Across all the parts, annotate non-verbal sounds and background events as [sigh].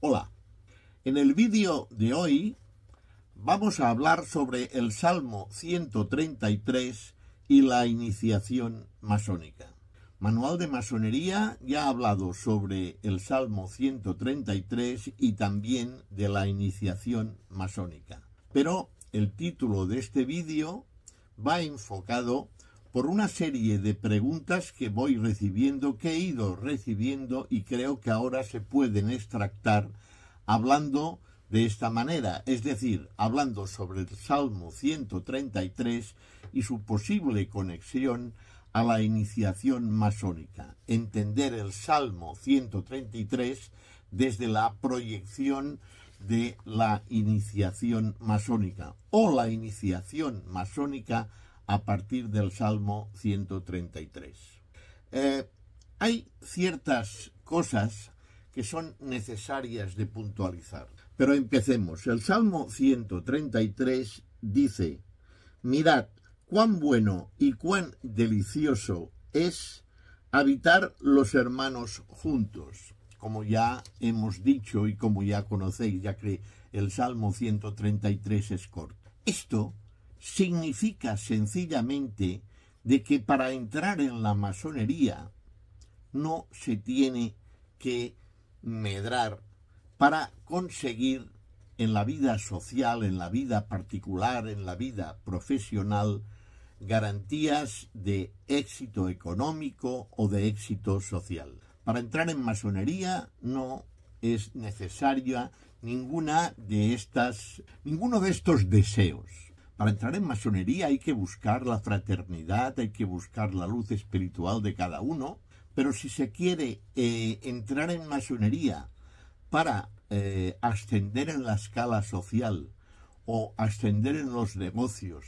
Hola, en el vídeo de hoy vamos a hablar sobre el Salmo 133 y la iniciación masónica. Manual de Masonería ya ha hablado sobre el Salmo 133 y también de la iniciación masónica. Pero el título de este vídeo va enfocado por una serie de preguntas que voy recibiendo, que he ido recibiendo y creo que ahora se pueden extractar hablando de esta manera, es decir, hablando sobre el Salmo 133 y su posible conexión a la iniciación masónica. Entender el Salmo 133 desde la proyección de la iniciación masónica o la iniciación masónica a partir del Salmo 133. Eh, hay ciertas cosas que son necesarias de puntualizar. Pero empecemos. El Salmo 133 dice, Mirad cuán bueno y cuán delicioso es habitar los hermanos juntos, como ya hemos dicho y como ya conocéis, ya que el Salmo 133 es corto. Esto significa sencillamente de que para entrar en la masonería no se tiene que medrar para conseguir en la vida social, en la vida particular, en la vida profesional, garantías de éxito económico o de éxito social. Para entrar en masonería no es necesaria ninguna de estas, ninguno de estos deseos. Para entrar en masonería hay que buscar la fraternidad, hay que buscar la luz espiritual de cada uno, pero si se quiere eh, entrar en masonería para eh, ascender en la escala social o ascender en los negocios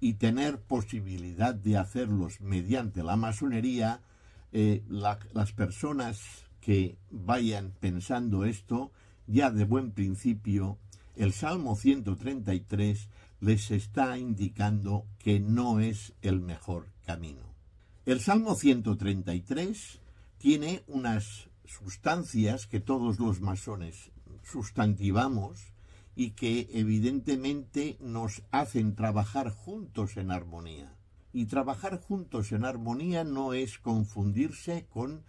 y tener posibilidad de hacerlos mediante la masonería, eh, las personas que vayan pensando esto, ya de buen principio, el Salmo 133 les está indicando que no es el mejor camino. El Salmo 133 tiene unas sustancias que todos los masones sustantivamos y que evidentemente nos hacen trabajar juntos en armonía. Y trabajar juntos en armonía no es confundirse con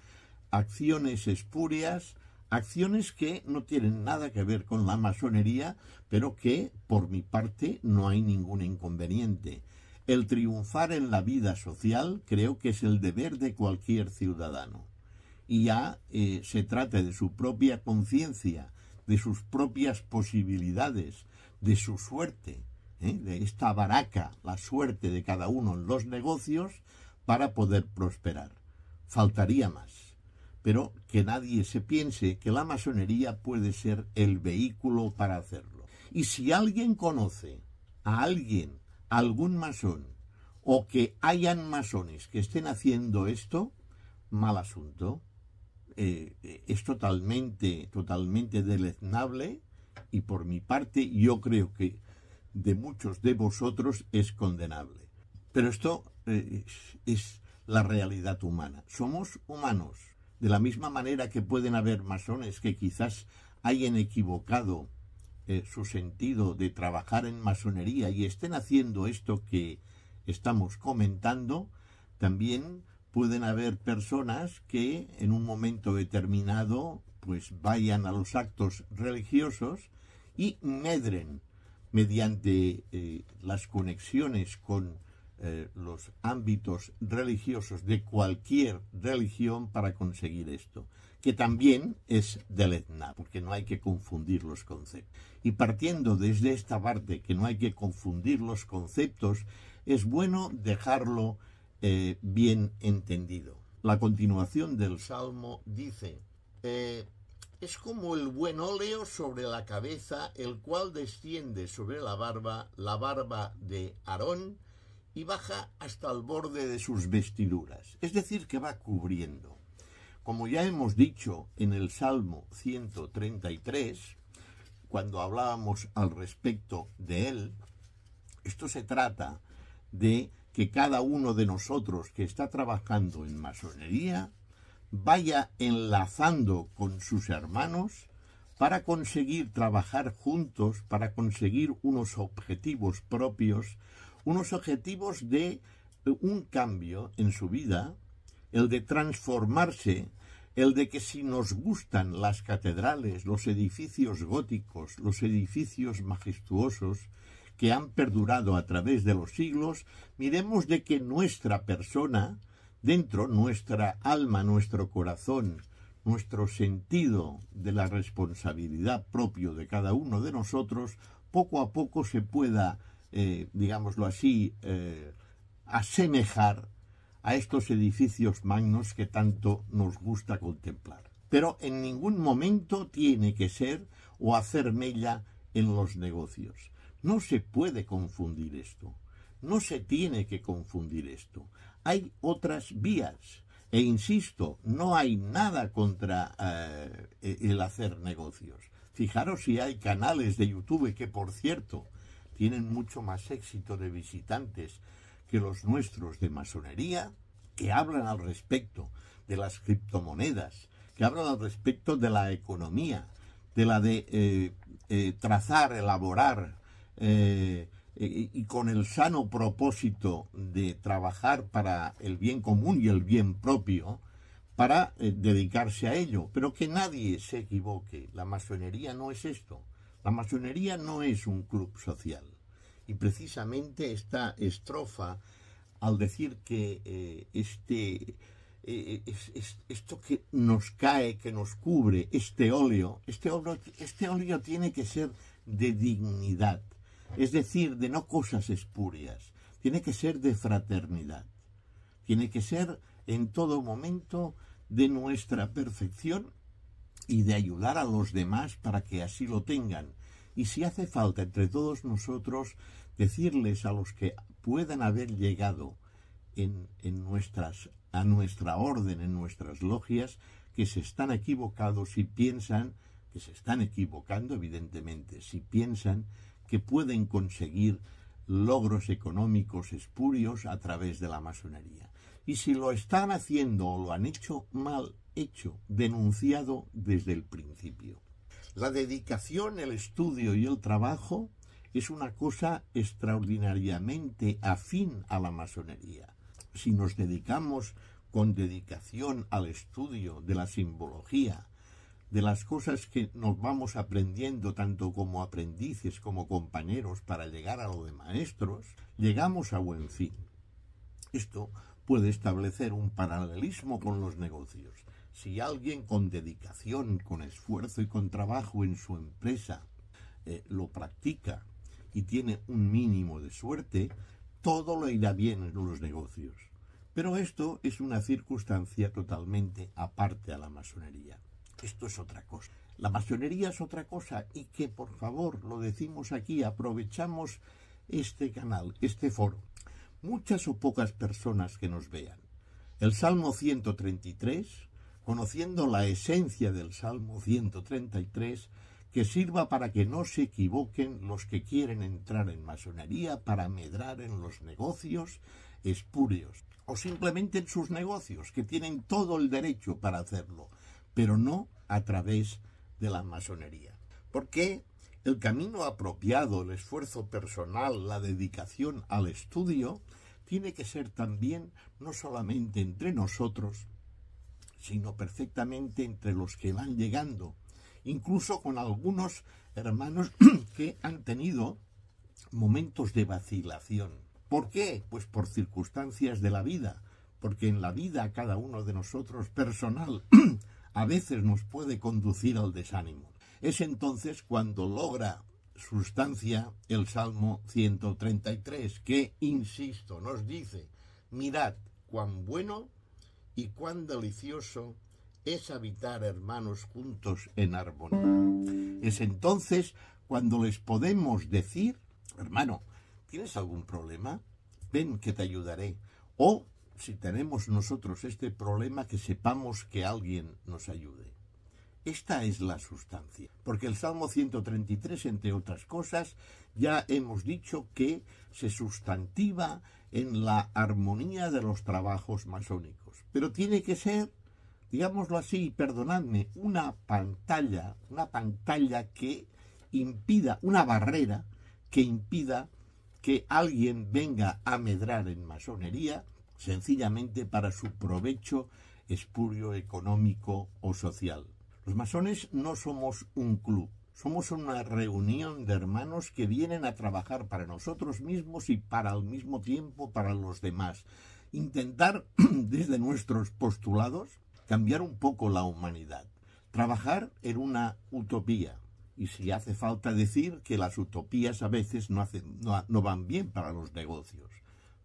acciones espurias Acciones que no tienen nada que ver con la masonería, pero que, por mi parte, no hay ningún inconveniente. El triunfar en la vida social creo que es el deber de cualquier ciudadano. Y ya eh, se trata de su propia conciencia, de sus propias posibilidades, de su suerte, ¿eh? de esta baraca, la suerte de cada uno en los negocios para poder prosperar. Faltaría más pero que nadie se piense que la masonería puede ser el vehículo para hacerlo. Y si alguien conoce a alguien, algún masón, o que hayan masones que estén haciendo esto, mal asunto. Eh, eh, es totalmente, totalmente deleznable y por mi parte yo creo que de muchos de vosotros es condenable. Pero esto eh, es la realidad humana. Somos humanos. De la misma manera que pueden haber masones que quizás hayan equivocado eh, su sentido de trabajar en masonería y estén haciendo esto que estamos comentando, también pueden haber personas que en un momento determinado pues vayan a los actos religiosos y medren mediante eh, las conexiones con eh, los ámbitos religiosos de cualquier religión para conseguir esto, que también es del Etna, porque no hay que confundir los conceptos. Y partiendo desde esta parte, que no hay que confundir los conceptos, es bueno dejarlo eh, bien entendido. La continuación del Salmo dice, eh, es como el buen óleo sobre la cabeza, el cual desciende sobre la barba, la barba de Aarón, y baja hasta el borde de sus vestiduras, es decir, que va cubriendo. Como ya hemos dicho en el Salmo 133, cuando hablábamos al respecto de él, esto se trata de que cada uno de nosotros que está trabajando en masonería vaya enlazando con sus hermanos para conseguir trabajar juntos, para conseguir unos objetivos propios, unos objetivos de eh, un cambio en su vida, el de transformarse, el de que si nos gustan las catedrales, los edificios góticos, los edificios majestuosos que han perdurado a través de los siglos, miremos de que nuestra persona, dentro nuestra alma, nuestro corazón, nuestro sentido de la responsabilidad propio de cada uno de nosotros, poco a poco se pueda eh, digámoslo así, eh, asemejar a estos edificios magnos que tanto nos gusta contemplar. Pero en ningún momento tiene que ser o hacer mella en los negocios. No se puede confundir esto. No se tiene que confundir esto. Hay otras vías. E insisto, no hay nada contra eh, el hacer negocios. Fijaros si hay canales de YouTube que, por cierto, tienen mucho más éxito de visitantes que los nuestros de masonería, que hablan al respecto de las criptomonedas, que hablan al respecto de la economía, de la de eh, eh, trazar, elaborar eh, y con el sano propósito de trabajar para el bien común y el bien propio, para dedicarse a ello. Pero que nadie se equivoque, la masonería no es esto. La masonería no es un club social. Y precisamente esta estrofa, al decir que eh, este, eh, eh, esto que nos cae, que nos cubre, este óleo, este óleo, este óleo tiene que ser de dignidad, es decir, de no cosas espurias, tiene que ser de fraternidad, tiene que ser en todo momento de nuestra perfección y de ayudar a los demás para que así lo tengan. Y si hace falta entre todos nosotros decirles a los que puedan haber llegado en, en nuestras, a nuestra orden, en nuestras logias, que se están equivocados y piensan, que se están equivocando evidentemente, si piensan que pueden conseguir logros económicos espurios a través de la masonería. Y si lo están haciendo o lo han hecho mal, hecho, denunciado desde el principio. La dedicación, el estudio y el trabajo es una cosa extraordinariamente afín a la masonería. Si nos dedicamos con dedicación al estudio de la simbología, de las cosas que nos vamos aprendiendo tanto como aprendices como compañeros para llegar a lo de maestros, llegamos a buen fin. Esto puede establecer un paralelismo con los negocios. Si alguien con dedicación, con esfuerzo y con trabajo en su empresa eh, lo practica y tiene un mínimo de suerte, todo lo irá bien en los negocios. Pero esto es una circunstancia totalmente aparte a la masonería. Esto es otra cosa. La masonería es otra cosa y que, por favor, lo decimos aquí, aprovechamos este canal, este foro. Muchas o pocas personas que nos vean. El Salmo 133 conociendo la esencia del Salmo 133, que sirva para que no se equivoquen los que quieren entrar en masonería para medrar en los negocios espurios o simplemente en sus negocios, que tienen todo el derecho para hacerlo, pero no a través de la masonería. Porque el camino apropiado, el esfuerzo personal, la dedicación al estudio, tiene que ser también no solamente entre nosotros, sino perfectamente entre los que van llegando, incluso con algunos hermanos [clears throat] que han tenido momentos de vacilación. ¿Por qué? Pues por circunstancias de la vida, porque en la vida cada uno de nosotros personal [clears throat] a veces nos puede conducir al desánimo. Es entonces cuando logra sustancia el Salmo 133, que, insisto, nos dice, mirad cuán bueno y cuán delicioso es habitar hermanos juntos en armonía. Es entonces cuando les podemos decir, hermano, ¿tienes algún problema? Ven que te ayudaré. O si tenemos nosotros este problema, que sepamos que alguien nos ayude. Esta es la sustancia, porque el Salmo 133, entre otras cosas, ya hemos dicho que se sustantiva en la armonía de los trabajos masónicos. Pero tiene que ser, digámoslo así, perdonadme, una pantalla, una pantalla que impida, una barrera que impida que alguien venga a medrar en masonería sencillamente para su provecho espurio económico o social. Los masones no somos un club, somos una reunión de hermanos que vienen a trabajar para nosotros mismos y para al mismo tiempo para los demás. Intentar, [clears throat] desde nuestros postulados, cambiar un poco la humanidad. Trabajar en una utopía. Y si hace falta decir que las utopías a veces no, hacen, no van bien para los negocios.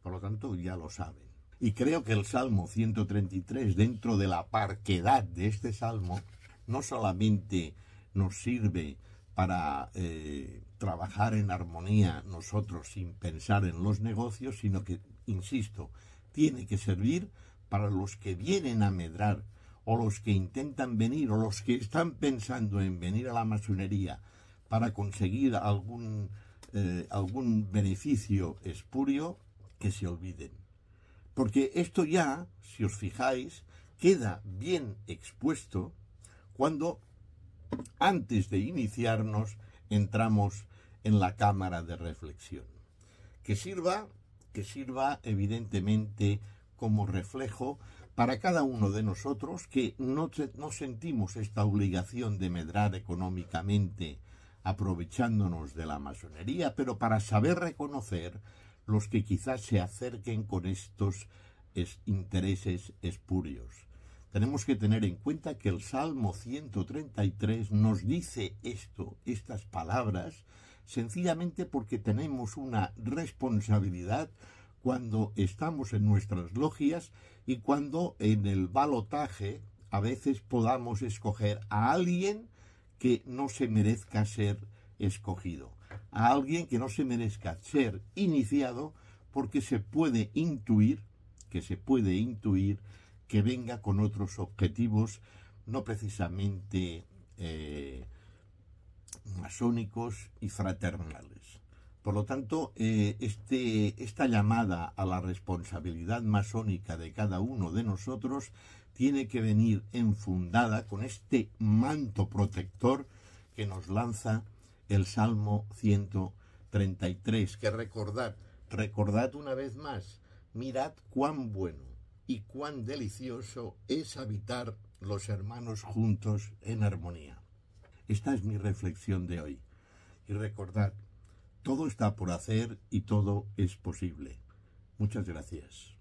Por lo tanto, ya lo saben. Y creo que el Salmo 133, dentro de la parquedad de este Salmo, no solamente nos sirve para eh, trabajar en armonía nosotros sin pensar en los negocios, sino que, insisto, tiene que servir para los que vienen a medrar o los que intentan venir o los que están pensando en venir a la masonería para conseguir algún, eh, algún beneficio espurio, que se olviden. Porque esto ya, si os fijáis, queda bien expuesto cuando antes de iniciarnos, entramos en la cámara de reflexión. Que sirva, que sirva evidentemente como reflejo para cada uno de nosotros que no, sentimos esta obligación de medrar económicamente aprovechándonos de la masonería, pero para saber reconocer los que quizás se acerquen con estos intereses espurios tenemos que tener en cuenta que el Salmo 133 nos dice esto, estas palabras, sencillamente porque tenemos una responsabilidad cuando estamos en nuestras logias y cuando en el balotaje a veces podamos escoger a alguien que no se merezca ser escogido, a alguien que no se merezca ser iniciado porque se puede intuir, que se puede intuir que venga con otros objetivos, no precisamente eh, masónicos y fraternales. Por lo tanto, eh, este, esta llamada a la responsabilidad masónica de cada uno de nosotros tiene que venir enfundada con este manto protector que nos lanza el Salmo 133, que recordad, recordad una vez más, mirad cuán bueno, y cuán delicioso es habitar los hermanos juntos en armonía. Esta es mi reflexión de hoy. Y recordad, todo está por hacer y todo es posible. Muchas gracias.